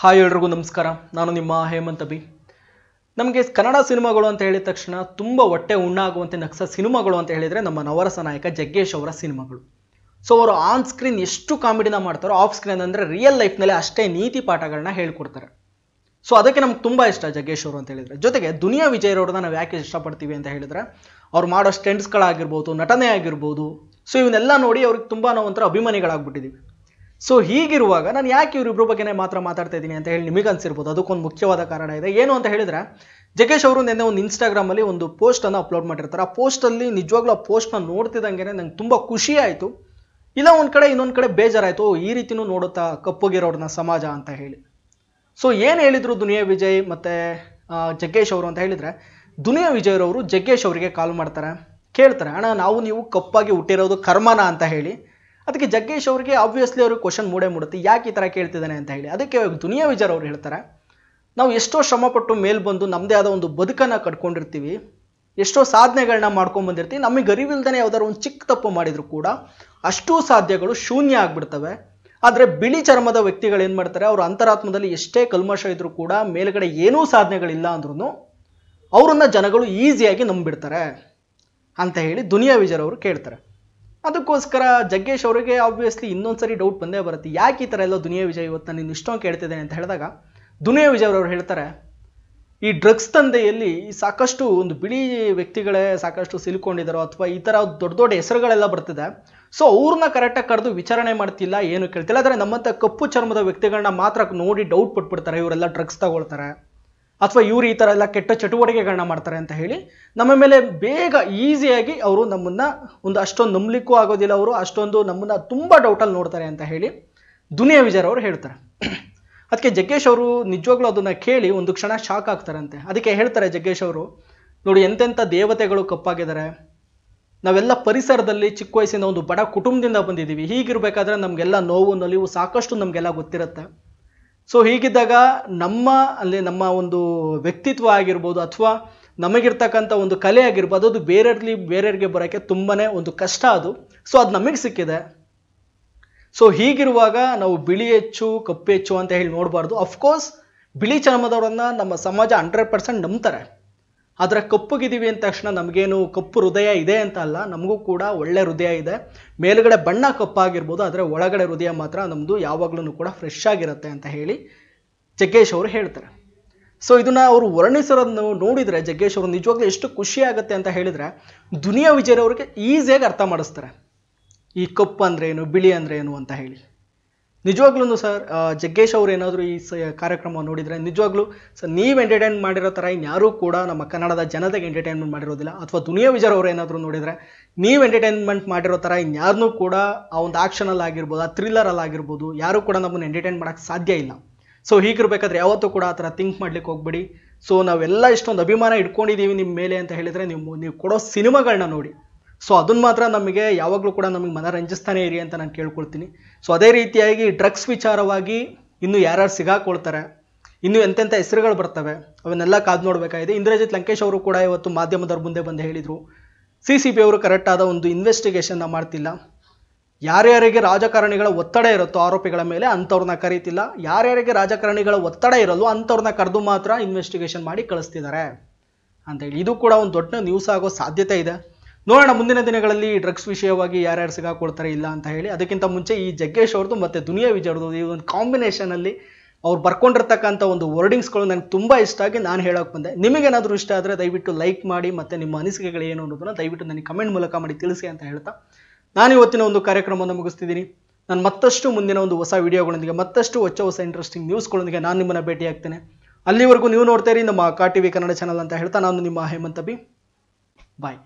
hi ಎಲ್ರಿಗೂ ನಮಸ್ಕಾರ ನಾನು ನಿಮ್ಮ ಹೇಮಂತ್ ಅಭಿ ನಮಗೆ ಕನ್ನಡ ಸಿನಿಮಾಗಳು ಅಂತ ಹೇಳಿದ ತಕ್ಷಣ ತುಂಬ ಹೊಟ್ಟೆ ಉಣ್ಣಾಗುವಂತೆ ನಕ್ಸ ಸಿನಿಮಾಗಳು ಅಂತ ಹೇಳಿದರೆ ನಮ್ಮ ನವರಸ ನಾಯಕ ಜಗ್ಗೇಶ್ ಅವರ ಸಿನಿಮಾಗಳು ಸೊ ಅವರು ಆನ್ ಸ್ಕ್ರೀನ್ ಎಷ್ಟು ಕಾಮಿಡಿನ ಮಾಡ್ತಾರೋ ಆಫ್ ಸ್ಕ್ರೀನ್ ಅಂದರೆ ರಿಯಲ್ ಲೈಫ್ನಲ್ಲಿ ಅಷ್ಟೇ ನೀತಿ ಪಾಠಗಳನ್ನ ಹೇಳ್ಕೊಡ್ತಾರೆ ಸೊ ಅದಕ್ಕೆ ನಮ್ಗೆ ತುಂಬ ಇಷ್ಟ ಜಗ್ಗೇಶ್ ಅವರು ಅಂತ ಹೇಳಿದರೆ ಜೊತೆಗೆ ದುನಿಯಾ ವಿಜಯ್ ಅವ್ರನ್ನ ನಾವು ಯಾಕೆ ಇಷ್ಟಪಡ್ತೀವಿ ಅಂತ ಹೇಳಿದರೆ ಅವ್ರು ಮಾಡೋ ಸ್ಟೆಂಟ್ಸ್ಗಳಾಗಿರ್ಬೋದು ನಟನೆ ಆಗಿರ್ಬೋದು ಸೊ ಇವನ್ನೆಲ್ಲ ನೋಡಿ ಅವ್ರಿಗೆ ತುಂಬ ನಾವು ಒಂಥರ ಅಭಿಮಾನಿಗಳಾಗ್ಬಿಟ್ಟಿದ್ದೀವಿ ಸೊ ಹೀಗಿರುವಾಗ ನಾನು ಯಾಕೆ ಇವರಿಬ್ಬರ ಬಗ್ಗೆನೇ ಮಾತ್ರ ಮಾತಾಡ್ತಾ ಇದ್ದೀನಿ ಅಂತ ಹೇಳಿ ನಿಮಗೆ ಅನ್ಸಿರ್ಬೋದು ಅದಕ್ಕೊಂದು ಮುಖ್ಯವಾದ ಕಾರಣ ಇದೆ ಏನು ಅಂತ ಹೇಳಿದ್ರೆ ಜಗೇಶ್ ಅವರು ನಿನ್ನೆ ಒಂದು ಇನ್ಸ್ಟಾಗ್ರಾಮಲ್ಲಿ ಒಂದು ಪೋಸ್ಟನ್ನು ಅಪ್ಲೋಡ್ ಮಾಡಿರ್ತಾರೆ ಆ ಪೋಸ್ಟಲ್ಲಿ ನಿಜವಾಗ್ಲೂ ಆ ಪೋಸ್ಟ್ನ ನೋಡ್ತಿದ್ದಂಗೆ ನಂಗೆ ತುಂಬ ಖುಷಿ ಇಲ್ಲ ಒಂದು ಕಡೆ ಇನ್ನೊಂದು ಕಡೆ ಬೇಜಾರಾಯಿತು ಈ ರೀತಿಯೂ ನೋಡುತ್ತಾ ಕಪ್ಪುಗಿರೋರನ್ನ ಸಮಾಜ ಅಂತ ಹೇಳಿ ಸೊ ಏನು ಹೇಳಿದರು ದುನಿಯಾ ವಿಜಯ್ ಮತ್ತು ಜಗ್ಗೇಶ್ ಅವರು ಅಂತ ಹೇಳಿದರೆ ದುನಿಯಾ ವಿಜಯ್ ಅವರು ಜಗ್ಗೇಶ್ ಅವರಿಗೆ ಕಾಲ್ ಮಾಡ್ತಾರೆ ಕೇಳ್ತಾರೆ ಅಣ್ಣ ನಾವು ನೀವು ಕಪ್ಪಾಗಿ ಹುಟ್ಟಿರೋದು ಕರ್ಮನ ಅಂತ ಹೇಳಿ ಅದಕ್ಕೆ ಜಗ್ಗೇಶ್ ಅವರಿಗೆ ಆಬ್ವಿಯಸ್ಲಿ ಅವ್ರಿಗೆ ಕ್ವಶನ್ ಮೂಡೇ ಮೂಡುತ್ತೆ ಯಾಕೆ ಈ ಥರ ಕೇಳ್ತಿದ್ದಾನೆ ಅಂತ ಹೇಳಿ ಅದಕ್ಕೆ ದುನಿಯಾ ವಿಚಾರ ಅವ್ರು ಹೇಳ್ತಾರೆ ನಾವು ಎಷ್ಟೋ ಶ್ರಮಪಟ್ಟು ಮೇಲೆ ಬಂದು ನಮ್ಮದೇ ಆದ ಒಂದು ಬದುಕನ್ನು ಕಟ್ಕೊಂಡಿರ್ತೀವಿ ಎಷ್ಟೋ ಸಾಧನೆಗಳನ್ನ ಮಾಡ್ಕೊಂಡು ಬಂದಿರ್ತೀವಿ ನಮಗೆ ಅರಿವಿಲ್ದೇ ಯಾವ್ದಾದ್ರು ಒಂದು ಚಿಕ್ಕ ತಪ್ಪು ಮಾಡಿದರೂ ಕೂಡ ಅಷ್ಟೂ ಸಾಧ್ಯಗಳು ಶೂನ್ಯ ಆಗಿಬಿಡ್ತವೆ ಆದರೆ ಬಿಳಿ ಚರ್ಮದ ವ್ಯಕ್ತಿಗಳು ಏನು ಮಾಡ್ತಾರೆ ಅವರು ಅಂತರಾತ್ಮದಲ್ಲಿ ಎಷ್ಟೇ ಕಲ್ಮಶ ಇದ್ರೂ ಕೂಡ ಮೇಲುಗಡೆ ಏನೂ ಸಾಧನೆಗಳಿಲ್ಲ ಅಂದ್ರೂ ಅವರನ್ನು ಜನಗಳು ಈಸಿಯಾಗಿ ನಂಬಿಡ್ತಾರೆ ಅಂತ ಹೇಳಿ ದುನಿಯಾ ವಿಜಯ್ ಅವರು ಕೇಳ್ತಾರೆ ಅದಕ್ಕೋಸ್ಕರ ಜಗ್ಗೇಶ್ ಅವರಿಗೆ ಆಬ್ವಿಯಸ್ಲಿ ಇನ್ನೊಂದ್ಸರಿ ಡೌಟ್ ಬಂದೇ ಬರುತ್ತೆ ಯಾಕೆ ಈ ಥರ ಎಲ್ಲ ದುನಿಯಾ ವಿಜಯ್ ಇವತ್ತು ನಾನು ಇಷ್ಟೊಂದು ಕೇಳ್ತಿದ್ದೇನೆ ಅಂತ ಹೇಳಿದಾಗ ದುನಿಯಾ ವಿಜಯ್ ಅವರು ಹೇಳ್ತಾರೆ ಈ ಡ್ರಗ್ಸ್ ತಂದೆಯಲ್ಲಿ ಸಾಕಷ್ಟು ಒಂದು ಬಿಳಿ ವ್ಯಕ್ತಿಗಳೇ ಸಾಕಷ್ಟು ಸಿಲ್ಕೊಂಡಿದ್ದಾರೋ ಅಥವಾ ಈ ಥರ ದೊಡ್ಡ ದೊಡ್ಡ ಹೆಸರುಗಳೆಲ್ಲ ಬರ್ತಿದೆ ಸೊ ಅವ್ರನ್ನ ಕರೆಕ್ಟಾಗಿ ಕರೆದು ವಿಚಾರಣೆ ಮಾಡ್ತಿಲ್ಲ ಏನು ಕೇಳ್ತಿಲ್ಲ ಆದರೆ ನಮ್ಮಂಥ ಕಪ್ಪು ಚರ್ಮದ ವ್ಯಕ್ತಿಗಳನ್ನ ಮಾತ್ರ ನೋಡಿ ಡೌಟ್ ಪಟ್ಬಿಡ್ತಾರೆ ಇವರೆಲ್ಲ ಡ್ರಗ್ಸ್ ತಗೊಳ್ತಾರೆ ಅಥವಾ ಇವರು ಈ ಥರ ಎಲ್ಲ ಕೆಟ್ಟ ಚಟುವಟಿಕೆಗಳನ್ನ ಮಾಡ್ತಾರೆ ಅಂತ ಹೇಳಿ ನಮ್ಮ ಮೇಲೆ ಬೇಗ ಈಸಿಯಾಗಿ ಅವರು ನಮ್ಮನ್ನು ಒಂದು ಅಷ್ಟೊಂದು ನಂಬಲಿಕ್ಕೂ ಆಗೋದಿಲ್ಲ ಅವರು ಅಷ್ಟೊಂದು ನಮ್ಮನ್ನು ತುಂಬ ಡೌಟಲ್ಲಿ ನೋಡ್ತಾರೆ ಅಂತ ಹೇಳಿ ದುನಿಯಾ ವಿಜಯ್ ಅವರು ಹೇಳ್ತಾರೆ ಅದಕ್ಕೆ ಜಗ್ಗೇಶ್ ಅವರು ನಿಜವಾಗ್ಲೂ ಅದನ್ನು ಕೇಳಿ ಒಂದು ಕ್ಷಣ ಶಾಕ್ ಆಗ್ತಾರಂತೆ ಅದಕ್ಕೆ ಹೇಳ್ತಾರೆ ಜಗ್ಗೇಶ್ ಅವರು ನೋಡಿ ಎಂತೆಂಥ ದೇವತೆಗಳು ಕಪ್ಪಾಗಿದ್ದಾರೆ ನಾವೆಲ್ಲ ಪರಿಸರದಲ್ಲಿ ಚಿಕ್ಕ ವಯಸ್ಸಿನ ಒಂದು ಬಡ ಕುಟುಂಬದಿಂದ ಬಂದಿದ್ದೀವಿ ಹೀಗಿರಬೇಕಾದ್ರೆ ನಮಗೆಲ್ಲ ನೋವು ನಲಿವು ಸಾಕಷ್ಟು ನಮಗೆಲ್ಲ ಗೊತ್ತಿರುತ್ತೆ ಸೊ ಹೀಗಿದ್ದಾಗ ನಮ್ಮ ಅಲ್ಲಿ ನಮ್ಮ ಒಂದು ವ್ಯಕ್ತಿತ್ವ ಆಗಿರ್ಬೋದು ಅಥವಾ ನಮಗಿರ್ತಕ್ಕಂಥ ಒಂದು ಕಲೆ ಆಗಿರ್ಬೋದು ಅದು ಬೇರೆಯವ್ರಲ್ಲಿ ಬೇರೆಯವರಿಗೆ ಬರೋಕ್ಕೆ ತುಂಬಾ ಒಂದು ಕಷ್ಟ ಅದು ಸೊ ಅದು ನಮಗೆ ಸಿಕ್ಕಿದೆ ಸೊ ಹೀಗಿರುವಾಗ ನಾವು ಬಿಳಿ ಹೆಚ್ಚು ಕಪ್ಪು ಹೆಚ್ಚು ಅಂತ ಹೇಳಿ ನೋಡಬಾರ್ದು ಅಫ್ಕೋರ್ಸ್ ಬಿಳಿ ಚರ್ಮದವರನ್ನ ನಮ್ಮ ಸಮಾಜ ಹಂಡ್ರೆಡ್ ಪರ್ಸೆಂಟ್ ನಂಬ್ತಾರೆ ಆದರೆ ಕಪ್ಪುಗಿದ್ದೀವಿ ಅಂದ ತಕ್ಷಣ ನಮಗೇನು ಕಪ್ಪು ಹೃದಯ ಇದೆ ಅಂತ ಅಲ್ಲ ನಮಗೂ ಕೂಡ ಒಳ್ಳೆ ಹೃದಯ ಇದೆ ಮೇಲುಗಡೆ ಬಣ್ಣ ಕಪ್ಪಾಗಿರ್ಬೋದು ಆದರೆ ಒಳಗಡೆ ಹೃದಯ ಮಾತ್ರ ನಮ್ಮದು ಯಾವಾಗಲೂ ಕೂಡ ಫ್ರೆಶ್ ಆಗಿರುತ್ತೆ ಅಂತ ಹೇಳಿ ಜಗ್ಗೇಶ್ ಅವರು ಹೇಳ್ತಾರೆ ಸೊ ಇದನ್ನು ಅವರು ವರ್ಣಿಸಿರೋದನ್ನು ನೋಡಿದರೆ ಜಗ್ಗೇಶ್ ಅವರು ನಿಜವಾಗ್ಲೂ ಎಷ್ಟು ಖುಷಿ ಆಗುತ್ತೆ ಅಂತ ಹೇಳಿದರೆ ದುನಿಯಾ ವಿಜಯರವ್ರಿಗೆ ಈಸಿಯಾಗಿ ಅರ್ಥ ಮಾಡಿಸ್ತಾರೆ ಈ ಕಪ್ಪು ಏನು ಬಿಳಿ ಏನು ಅಂತ ಹೇಳಿ ನಿಜವಾಗ್ಲೂ ಸರ್ ಜಗ್ಗೇಶ್ ಅವರು ಏನಾದರೂ ಈ ಸ ಕಾರ್ಯಕ್ರಮ ನೋಡಿದರೆ ನಿಜವಾಗ್ಲೂ ಸರ್ ನೀವು ಎಂಟರ್ಟೈನ್ ಮಾಡಿರೋ ಥರ ಇನ್ಯಾರೂ ಕೂಡ ನಮ್ಮ ಕನ್ನಡದ ಜನತೆಗೆ ಎಂಟರ್ಟೈನ್ಮೆಂಟ್ ಮಾಡಿರೋದಿಲ್ಲ ಅಥವಾ ದುನಿಯಾ ವಿಜಯ್ ಅವರು ಏನಾದರೂ ನೋಡಿದರೆ ನೀವು ಎಂಟರ್ಟೈನ್ಮೆಂಟ್ ಮಾಡಿರೋ ಥರ ಇನ್ಯಾರನ್ನೂ ಕೂಡ ಆ ಒಂದು ಆ್ಯಕ್ಷನಲ್ಲಿ ಆಗಿರ್ಬೋದು ಆ ಥ್ರಿಲ್ಲರಲ್ಲಿ ಆಗಿರ್ಬೋದು ಯಾರೂ ಕೂಡ ನಮ್ಮನ್ನು ಎಂಟರ್ಟೈನ್ ಮಾಡೋಕ್ಕೆ ಸಾಧ್ಯ ಇಲ್ಲ ಸೊ ಹೀಗಿರ್ಬೇಕಾದ್ರೆ ಯಾವತ್ತೂ ಕೂಡ ಆ ಥರ ಥಿಂಕ್ ಮಾಡ್ಲಿಕ್ಕೆ ಹೋಗ್ಬೇಡಿ ಸೊ ನಾವೆಲ್ಲ ಇಷ್ಟೊಂದು ಅಭಿಮಾನ ಇಟ್ಕೊಂಡಿದ್ದೀವಿ ನಿಮ್ಮ ಮೇಲೆ ಅಂತ ಹೇಳಿದರೆ ನೀವು ನೀವು ಕೊಡೋ ಸಿನಿಮಾಗಳನ್ನ ನೋಡಿ ಸೊ ಅದನ್ನು ಮಾತ್ರ ನಮಗೆ ಯಾವಾಗಲೂ ಕೂಡ ನಮಗೆ ಮನರಂಜಿಸ್ತಾನೆ ಇರಿ ಅಂತ ನಾನು ಕೇಳ್ಕೊಳ್ತೀನಿ ಸೊ ಅದೇ ರೀತಿಯಾಗಿ ಡ್ರಗ್ಸ್ ವಿಚಾರವಾಗಿ ಇನ್ನು ಯಾರ್ಯಾರು ಸಿಗಾಕೊಳ್ತಾರೆ ಇನ್ನು ಎಂತೆಂಥ ಹೆಸರುಗಳು ಬರ್ತವೆ ಅವನ್ನೆಲ್ಲ ಕಾದು ನೋಡಬೇಕಾಗಿದೆ ಇಂದ್ರಜಿತ್ ಲಂಕೇಶ್ ಅವರು ಕೂಡ ಇವತ್ತು ಮಾಧ್ಯಮದವ್ರ ಮುಂದೆ ಬಂದು ಹೇಳಿದರು ಸಿ ಸಿ ಪಿ ಅವರು ಕರೆಕ್ಟಾದ ಒಂದು ಇನ್ವೆಸ್ಟಿಗೇಷನ್ನ ಮಾಡ್ತಿಲ್ಲ ಯಾರ್ಯಾರಿಗೆ ರಾಜಕಾರಣಿಗಳ ಒತ್ತಡ ಇರುತ್ತೋ ಆರೋಪಿಗಳ ಮೇಲೆ ಅಂಥವ್ರನ್ನ ಕರೀತಿಲ್ಲ ಯಾರ್ಯಾರಿಗೆ ರಾಜಕಾರಣಿಗಳ ಒತ್ತಡ ಇರಲ್ಲೋ ಅಂಥವ್ರನ್ನ ಕರೆದು ಮಾತ್ರ ಇನ್ವೆಸ್ಟಿಗೇಷನ್ ಮಾಡಿ ಕಳಿಸ್ತಿದ್ದಾರೆ ಅಂತೇಳಿ ಇದು ಕೂಡ ಒಂದು ದೊಡ್ಡ ನ್ಯೂಸ್ ಆಗೋ ಸಾಧ್ಯತೆ ಇದೆ ನೋಡೋಣ ಮುಂದಿನ ದಿನಗಳಲ್ಲಿ ಡ್ರಗ್ಸ್ ವಿಷಯವಾಗಿ ಯಾರ್ಯಾರು ಸಿಗಾಕೊಳ್ತಾರೆ ಇಲ್ಲ ಅಂತ ಹೇಳಿ ಅದಕ್ಕಿಂತ ಮುಂಚೆ ಈ ಜಗ್ಗೇಶ್ ಅವ್ರದ್ದು ಮತ್ತು ದುನಿಯಾ ವಿಜಯ್ ಅವ್ರದ್ದು ಈ ಒಂದು ಕಾಂಬಿನೇಷನಲ್ಲಿ ಅವ್ರು ಬರ್ಕೊಂಡಿರ್ತಕ್ಕಂಥ ಒಂದು ವರ್ಡಿಂಗ್ಸ್ಗಳು ನನಗೆ ತುಂಬ ಇಷ್ಟ ಆಗಿ ನಾನು ಹೇಳೋಕೆ ಬಂದೆ ನಿಮಗೇನಾದರೂ ಇಷ್ಟ ಆದರೆ ದಯವಿಟ್ಟು ಲೈಕ್ ಮಾಡಿ ಮತ್ತು ನಿಮ್ಮ ಅನಿಸಿಕೆಗಳು ಏನು ಅನ್ನೋದನ್ನು ದಯವಿಟ್ಟು ನನಗೆ ಕಮೆಂಟ್ ಮೂಲಕ ಮಾಡಿ ತಿಳಿಸಿ ಅಂತ ಹೇಳ್ತಾ ನಾನು ಇವತ್ತಿನ ಒಂದು ಕಾರ್ಯಕ್ರಮವನ್ನು ಮುಗಿಸ್ತಿದ್ದೀನಿ ನಾನು ಮತ್ತಷ್ಟು ಮುಂದಿನ ಒಂದು ಹೊಸ ವಿಡಿಯೋಗಳೊಂದಿಗೆ ಮತ್ತಷ್ಟು ಹೊಚ್ಚ ಹೊಸ ಇಂಟ್ರೆಸ್ಟಿಂಗ್ ನ್ಯೂಸ್ಗಳೊಂದಿಗೆ ನಾನು ನಿಮ್ಮನ್ನು ಭೇಟಿಯಾಗ್ತೇನೆ ಅಲ್ಲಿವರೆಗೂ ನೀವು ನೋಡ್ತಾ ಇರಿ ನಮ್ಮ ಕಾ ಟಿ ವಿ ಕನ್ನಡ ಚಾನಲ್ ಅಂತ ಹೇಳ್ತಾ ನಾನು ನಿಮ್ಮ ಹೇಮಂತ ಬಿ ಬಾಯ್